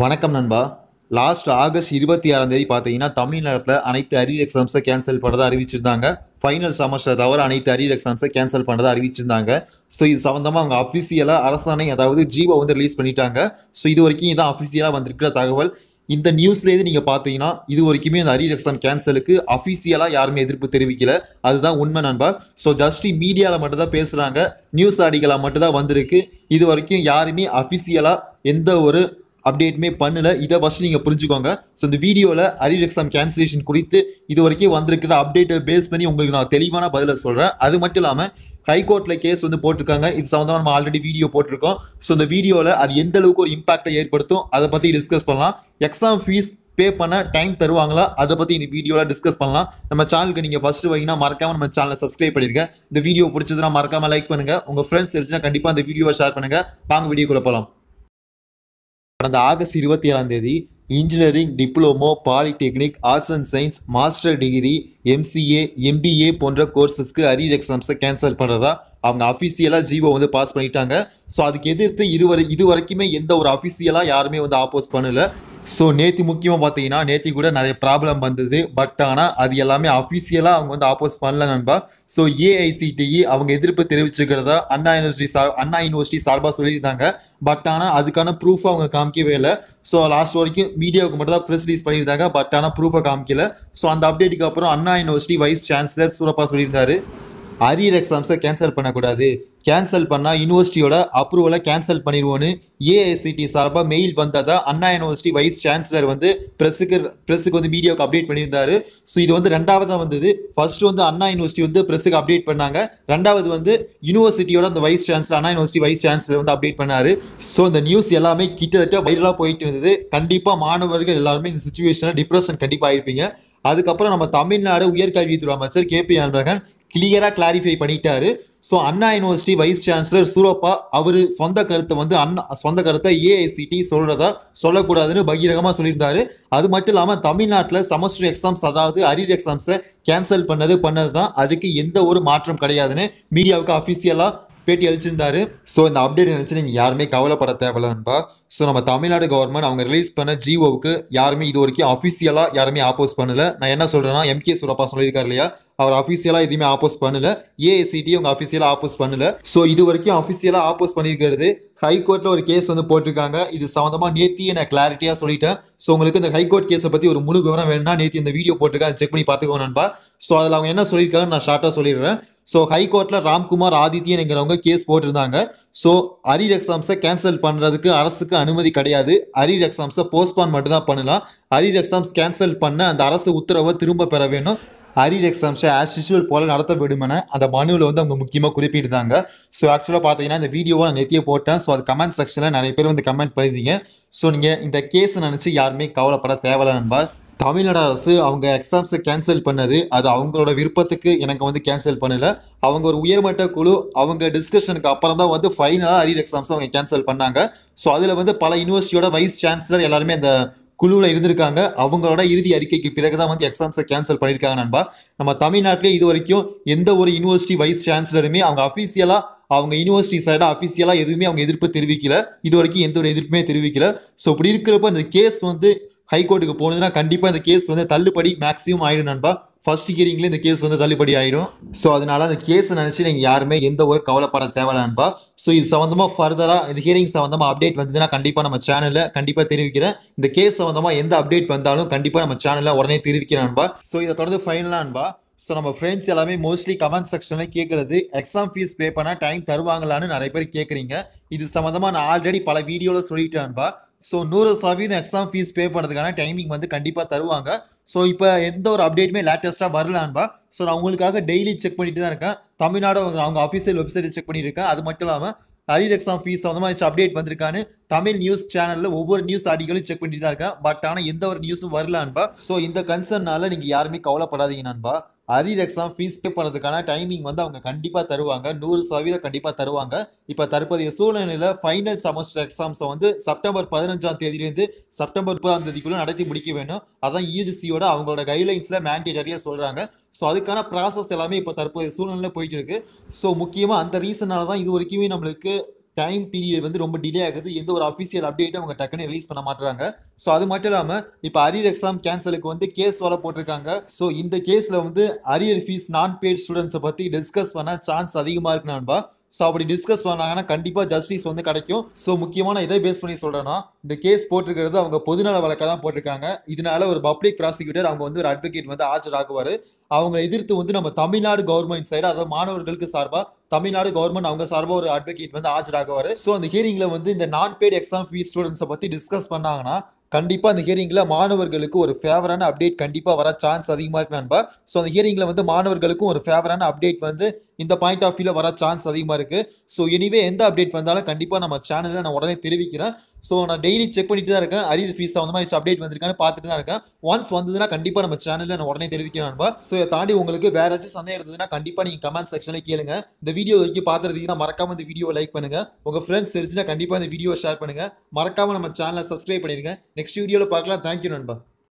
வணக்கம் நண்பா last August இருபத்தி ஆறாம் தேதி பார்த்தீங்கன்னா தமிழ்நாட்டில் அனைத்து அரியர் எக்ஸாம்ஸை கேன்சல் பண்ணுறதை அறிவிச்சிருந்தாங்க ஃபைனல் செமஸ்டர் தவிர அனைத்து அரியர் எக்ஸாம்ஸை கேன்சல் பண்ணதை அறிவிச்சிருந்தாங்க ஸோ இது சம்மந்தமாக அவங்க அஃபிஷியலாக அரசாணை அதாவது ஜீவோ வந்து ரிலீஸ் பண்ணிட்டாங்க ஸோ இது வரைக்கும் இதான் அஃபிஷியலாக வந்திருக்கிற தகவல் இந்த நியூஸ்லேருந்து நீங்கள் பார்த்தீங்கன்னா இது வரைக்குமே அந்த அரியர் எக்ஸாம் கேன்சலுக்கு அஃபிஷியலாக யாருமே எதிர்ப்பு தெரிவிக்கல அதுதான் உண்மை நண்பா ஸோ ஜஸ்ட் மீடியாவில் மட்டும்தான் பேசுகிறாங்க நியூஸ் ஆடிகளாக மட்டும்தான் வந்திருக்கு இது வரைக்கும் யாருமே அஃபிஷியலாக எந்த ஒரு அப்டேட்டுமே பண்ணல இதை ஃபஸ்ட் நீங்கள் புரிஞ்சுக்கோங்க ஸோ இந்த வீடியோவில் அரியர் எக்ஸாம் கேன்சலேஷன் குறித்து இது வரைக்கும் வந்திருக்கிற அப்டேட்டை பேஸ் பண்ணி உங்களுக்கு நான் தெளிவான பதிலை சொல்கிறேன் அது மட்டும் இல்லாமல் ஹைகோர்ட்டில் கேஸ் வந்து போட்டிருக்காங்க இது சம்மந்தமாக நம்ம ஆல்ரெடி வீடியோ போட்டிருக்கோம் ஸோ இந்த வீடியோவில் அது எந்த அளவுக்கு ஒரு இம்பாக்டை ஏற்படுத்தும் அதை பற்றி டிஸ்கஸ் பண்ணலாம் எக்ஸாம் ஃபீஸ் பே பண்ண டைம் தருவாங்களா அதை பற்றி இந்த வீடியோவில் டிஸ்கஸ் பண்ணலாம் நம்ம சேனலுக்கு நீங்கள் ஃபஸ்ட்டு வைங்கன்னா மறக்காமல் நம்ம சேனலை சப்ஸ்கிரைப் பண்ணியிருக்கேன் இந்த வீடியோ பிடிச்சதுன்னா மறக்காமல் லைக் பண்ணுங்கள் உங்கள் ஃப்ரெண்ட்ஸ் இருந்துச்சுன்னா கண்டிப்பாக இந்த வீடியோவை ஷேர் பண்ணுங்கள் வாங்க வீடியோக்குள்ளே போகலாம் கடந்த ஆகஸ்ட் இருபத்தி ஏழாம் தேதி engineering diploma polytechnic arts and science master degree MCA MBA போன்ற கோர்சஸ்க்கு அரியர் எக்ஸாம்ஸை கேன்சல் பண்ணுறதா அவங்க அஃபிஷியலாக ஜிஓ வந்து பாஸ் பண்ணிட்டாங்க ஸோ அதுக்கு எதிர்த்து இதுவரை இது வரைக்குமே எந்த ஒரு அஃபிஷியலாக யாருமே வந்து ஆப்போஸ் பண்ணலை ஸோ நேற்று முக்கியமாக பார்த்தீங்கன்னா நேற்று கூட நிறைய ப்ராப்ளம் வந்தது பட் ஆனால் அது எல்லாமே அஃபிஷியலாக அவங்க வந்து ஆப்போஸ் பண்ணல நண்பா ஸோ ஏஐசிடிஇ e அவங்க எதிர்ப்பு தெரிவிச்சுக்கிறதா அண்ணா யூனிவர்சிட்டி சார் அண்ணா யூனிவர்சிட்டி சார்பாக சொல்லியிருந்தாங்க பட் ஆனால் அதுக்கான ப்ரூஃப் அவங்க காமிக்கவே இல்லை ஸோ லாஸ்ட் வரைக்கும் மீடியாவுக்கு மட்டும் தான் ப்ரெஸ் ரிலீஸ் பண்ணியிருந்தாங்க பட் ஆனால் ப்ரூஃபை காமிக்கல ஸோ அந்த அப்டேட்டுக்கு அப்புறம் Anna university vice chancellor Surappa சொல்லியிருந்தாரு அரியர் எக்ஸாம்ஸை கேன்சல் பண்ணக்கூடாது கேன்சல் பண்ணால் யூனிவர்சிட்டியோட அப்ரூவலை கேன்சல் பண்ணிடுவோன்னு ஏஐசிடி சார்பாக மெயில் வந்தால் தான் அண்ணா யூனிவர்சிட்டி வைஸ் சான்சலர் வந்து ப்ரெஸ்ஸுக்கு ப்ரெஸ்ஸுக்கு வந்து மீடியாவுக்கு அப்டேட் பண்ணியிருந்தாரு ஸோ இது வந்து தான் வந்தது ஃபர்ஸ்ட் வந்து அண்ணா யூனிவர்சிட்டி வந்து ப்ரெஸ்ஸுக்கு அப்டேட் பண்ணாங்க ரெண்டாவது வந்து யூனிவர்சிட்டியோட அந்த vice chancellor Anna university vice chancellor வந்து அப்டேட் பண்ணார் ஸோ இந்த நியூஸ் எல்லாமே கிட்டத்தட்ட வைரலாக போயிட்டு இருந்தது கண்டிப்பாக மாணவர்கள் எல்லாருமே இந்த சுச்சுவேஷனில் டிப்ரெஷன் கண்டிப்பாக ஆயிருப்பீங்க அதுக்கப்புறம் நம்ம தமிழ்நாடு உயர்கல்வித்துறை அமைச்சர் கே பி அன்பழகன் கிளியராக கிளாரிஃபை பண்ணிட்டாரு so Anna university vice chancellor Surappa அவர் சொந்த கருத்தை வந்து அண்ணா சொந்த கருத்தை ஏஐசிடி சொல்கிறதா சொல்லக்கூடாதுன்னு பகிரகமாக சொல்லியிருந்தாரு அது மட்டும் இல்லாமல் தமிழ்நாட்டில் செமஸ்டர் எக்ஸாம்ஸ் அதாவது அரியர் எக்ஸாம்ஸை கேன்சல் பண்ணது பண்ணது தான் அதுக்கு எந்த ஒரு மாற்றம் கிடையாதுன்னு மீடியாவுக்கு அஃபிஷியலாக பேட்டி அளிச்சிருந்தாரு ஸோ இந்த அப்டேட் நினச்சி நீங்கள் யாருமே கவலைப்பட தேவையில்லன்பா ஸோ நம்ம தமிழ்நாடு கவர்மெண்ட் அவங்க ரிலீஸ் பண்ண ஜிஓவுக்கு யாருமே இது வரைக்கும் அஃபிஷியலாக யாருமே ஆப்போஸ் பண்ணலை நான் என்ன சொல்கிறேன்னா எம்கே சூரப்பா சொல்லியிருக்காரு இல்லையா அவர் அஃபிஷியலாக எதுவுமே ஆப்போஸ் பண்ணல ஏஐசிடி அவங்க அஃபிஷியலாக ஆப்போஸ் பண்ணல ஸோ இது வரைக்கும் அஃபிஷியலாக ஆப்போஸ் பண்ணியிருக்கிறது ஹைகோர்ட்டில் ஒரு கேஸ் வந்து போட்டிருக்காங்க இது சம்மந்தமாக நேத்தி நான் கிளாரிட்டியாக சொல்லிட்டேன் ஸோ உங்களுக்கு இந்த ஹைகோர்ட் கேஸை பற்றி ஒரு முழு விவரம் வேணும்னா நேத்தி இந்த வீடியோ போட்டிருக்கேன் செக் பண்ணி பார்த்துக்கோ நண்பா ஸோ அதில் அவங்க என்ன சொல்லியிருக்காங்கன்னு நான் ஷார்ட்டாக சொல்லிடுறேன் ஸோ ஹைகோர்ட்டில் ராம்குமார் ஆதித்யன் என்கிறவங்க கேஸ் போட்டிருந்தாங்க ஸோ அரியர் எக்ஸாம்ஸை கேன்சல் பண்ணுறதுக்கு அரசுக்கு அனுமதி கிடையாது அரியர் எக்ஸாம்ஸை போஸ்ட்பான் மட்டும் தான் பண்ணலாம் அரியர் எக்ஸாம்ஸ் கேன்சல் பண்ண அந்த அரசு உத்தரவை திரும்ப பெற வேணும் அரியர் எக்ஸாம்ஸை ஆஸ் யூஷுவல் போல நடத்த விடுமென அந்த மனுவில் வந்து அவங்க முக்கியமாக குறிப்பிட்டிருந்தாங்க ஸோ ஆக்சுவலாக பார்த்தீங்கன்னா இந்த வீடியோவை நான் நெத்தியை போட்டேன் ஸோ அது கமெண்ட் செக்ஷனில் நிறைய பேர் வந்து கமெண்ட் பண்ணியிருந்தீங்க ஸோ நீங்கள் இந்த கேஸை நினச்சி யாருமே கவலைப்பட தேவையில்ல நண்பா தமிழ்நாடு அரசு அவங்க எக்ஸாம்ஸை கேன்சல் பண்ணது அது அவங்களோட விருப்பத்துக்கு எனக்கு வந்து கேன்சல் பண்ணலை அவங்க ஒரு உயர்மட்ட குழு அவங்க டிஸ்கஷனுக்கு அப்புறம் தான் வந்து ஃபைனலாக அரியர் எக்ஸாம்ஸை அவங்க கேன்சல் பண்ணாங்க ஸோ அதில் வந்து பல யூனிவர்சிட்டியோட வைஸ் சான்சலர் எல்லாருமே அந்த குழுவில் இருந்திருக்காங்க அவங்களோட இறுதி அறிக்கைக்கு பிறகு தான் வந்து எக்ஸாம்ஸை கேன்சல் பண்ணியிருக்காங்க நண்பா நம்ம தமிழ்நாட்டிலே இது வரைக்கும் எந்த ஒரு யூனிவர்சிட்டி வைஸ் சான்சலருமே அவங்க அஃபீஷியலாக அவங்க யூனிவர்சிட்டி சைடாக அஃபீஷியலாக எதுவுமே அவங்க எதிர்ப்பு தெரிவிக்கல இது வரைக்கும் எந்த ஒரு எதிர்ப்புமே தெரிவிக்கல ஸோ இப்படி இருக்கிறப்ப அந்த கேஸ் வந்து ஹைகோர்ட்டுக்கு போனதுன்னா கண்டிப்பாக இந்த கேஸ் வந்து தள்ளுபடி மேக்ஸிமம் ஆயிடும் நண்பா ஃபர்ஸ்ட் ஹியரிங்ல இந்த கேஸ் வந்து தள்ளுபடி ஆகிடும் ஸோ அதனால அந்த கேஸ் நினச்சி நீங்கள் யாருமே எந்த ஒரு கவலைப்பட தேவையில்லான்பா ஸோ இது சம்மந்தமாக ஃபர்தராக இந்த ஹியரிங் சம்மந்தமாக அப்டேட் வந்ததுன்னா கண்டிப்பாக நம்ம சேனலில் கண்டிப்பாக தெரிவிக்கிறேன் இந்த கேஸ் சம்மந்தமாக எந்த அப்டேட் வந்தாலும் கண்டிப்பாக நம்ம சேனலில் உடனே தெரிவிக்கிறான்பா ஸோ இதை தொடர்ந்து ஃபைனலான்பா ஸோ நம்ம ஃப்ரெண்ட்ஸ் எல்லாமே மோஸ்ட்லி கமெண்ட் செக்ஷனில் கேட்குறது எக்ஸாம் ஃபீஸ் பே பண்ணால் டைம் தருவாங்களான்னு நிறைய பேர் கேட்குறீங்க இது சம்மந்தமாக நான் ஆல்ரெடி பல வீடியோவில் சொல்லிட்டேன்பா ஸோ நூறு சதவீதம் எக்ஸாம் ஃபீஸ் பே பண்ணுறதுக்கான டைமிங் வந்து கண்டிப்பாக தருவாங்க ஸோ இப்போ எந்த ஒரு அப்டேட்டுமே லேட்டஸ்ட்டாக வரலான்பா ஸோ நான் உங்களுக்காக டெய்லி செக் பண்ணிட்டு தான் இருக்கேன் தமிழ்நாடு அவங்க அவங்க அஃபிஷியல் வெப்சைட்டை செக் பண்ணியிருக்கேன் அது மட்டும் இல்லாமல் அரியர் எக்ஸாம் ஃபீஸ் அந்த மாதிரி அப்டேட் வந்திருக்கான்னு தமிழ் நியூஸ் சேனலில் ஒவ்வொரு நியூஸ் ஆர்டிகளும் செக் பண்ணிட்டு தான் இருக்கேன் பட் ஆனால் எந்த ஒரு நியூஸும் வரலான்பா ஸோ இந்த கன்சர்னால நீங்கள் யாருமே கவலைப்படாதீங்க நண்பா அரியர் எக்ஸாம் ஃபீஸ் பே பண்ணதுக்கான டைமிங் வந்து அவங்க கண்டிப்பாக தருவாங்க நூறு சதவீதம் கண்டிப்பாக தருவாங்க இப்போ தற்போதைய சூழ்நிலையில் ஃபைனல் செமஸ்டர் எக்ஸாம்ஸை வந்து செப்டம்பர் பதினஞ்சாம் தேதியிலேருந்து செப்டம்பர் முப்பதாம் தேதிக்குள்ளே நடத்தி முடிக்க வேணும் அதான் யூஜிசியோட e அவங்களோட கைட்லைன்ஸில் மேண்டேட்டரியாக சொல்கிறாங்க ஸோ அதுக்கான ப்ராசஸ் எல்லாமே இப்போ தற்போதைய சூழ்நிலையில் போயிட்டு இருக்கு ஸோ முக்கியமாக அந்த ரீசனால தான் இது வரைக்குமே நம்மளுக்கு டைம் பீரியட் வந்து ரொம்ப டிலே ஆகுது எந்த ஒரு அஃபிஷியல் அப்டேட்டும் அவங்க டக்குன்னு ரிலீஸ் பண்ண மாட்டுறாங்க ஸோ அது மட்டும் இல்லாமல் இப்போ அரியர் எக்ஸாம் கேன்சலுக்கு வந்து கேஸ் வர போட்டிருக்காங்க ஸோ இந்த கேஸில் வந்து அரியர் ஃபீஸ் நான் பெய்ட் ஸ்டூடெண்ட்ஸை பற்றி டிஸ்கஸ் பண்ண சான்ஸ் அதிகமாக இருக்குன்னு நண்பா ஸோ அப்படி டிஸ்கஸ் பண்ணாங்கன்னா கண்டிப்பாக ஜஸ்டிஸ் வந்து கிடைக்கும் ஸோ முக்கியமான இதை பேஸ் பண்ணி சொல்கிறேன்னா இந்த கேஸ் போட்டிருக்கிறது அவங்க பொதுநல வழக்காக தான் போட்டிருக்காங்க இதனால ஒரு பப்ளிக் ப்ராசிக்யூட்டர் அவங்க வந்து ஒரு அட்வொகேட் வந்து ஆஜராகுவார் அவங்க எதிர்த்து வந்து நம்ம தமிழ்நாடு கவர்மெண்ட் சைடு அதாவது மாணவர்களுக்கு சார்பாக தமிழ்நாடு கவர்மெண்ட் அவங்க சார்பாக ஒரு அட்வொகேட் வந்து ஆஜராகுவார் ஸோ அந்த ஹியரிங்கில் வந்து இந்த நான் பெய்டு எக்ஸாம் ஃபீஸ் ஸ்டூடெண்ட்ஸை பற்றி டிஸ்கஸ் பண்ணாங்கன்னா கண்டிப்பாக அந்த ஹியரிங்கில் மாணவர்களுக்கு ஒரு ஃபேவரான அப்டேட் கண்டிப்பாக வர சான்ஸ் அதிகமாக இருக்கு நண்பா ஸோ அந்த ஹியரிங்கில் வந்து மாணவர்களுக்கும் ஒரு ஃபேவரான அப்டேட் வந்து இந்த பாயிண்ட் ஆஃப் வியூவில் வர சான்ஸ் அதிகமாக இருக்குது ஸோ எனிவே எந்த அப்டேட் வந்தாலும் கண்டிப்பாக நம்ம சேனலில் நான் உடனே தெரிவிக்கிறேன் ஸோ நான் டெய்லி செக் பண்ணிட்டு தான் இருக்கேன் அரியர் ஃபீஸ் அந்த மாதிரி அப்டேட் வந்திருக்கான்னு பார்த்துட்டு தான் இருக்கேன் ஒன்ஸ் வந்ததுன்னா கண்டிப்பாக நம்ம சேனலில் நான் உடனே தெரிவிக்கிறேன் நம்ப ஸோ தாண்டி உங்களுக்கு வேறு ஏதாச்சும் சந்தேகம் இருந்ததுன்னா கண்டிப்பாக நீங்கள் கமெண்ட் செக்ஷனில் கேளுங்க இந்த வீடியோ வரைக்கும் பார்த்துருந்தீங்கன்னா மறக்காமல் இந்த வீடியோ லைக் பண்ணுங்கள் உங்கள் ஃப்ரெண்ட்ஸ் தெரிஞ்சுன்னா கண்டிப்பாக இந்த வீடியோ ஷேர் பண்ணுங்கள் மறக்காமல் நம்ம சேனலை சப்ஸ்கிரைப் பண்ணிடுங்க நெக்ஸ்ட் வீடியோவில் பார்க்கலாம் தேங்க்யூ நண்பா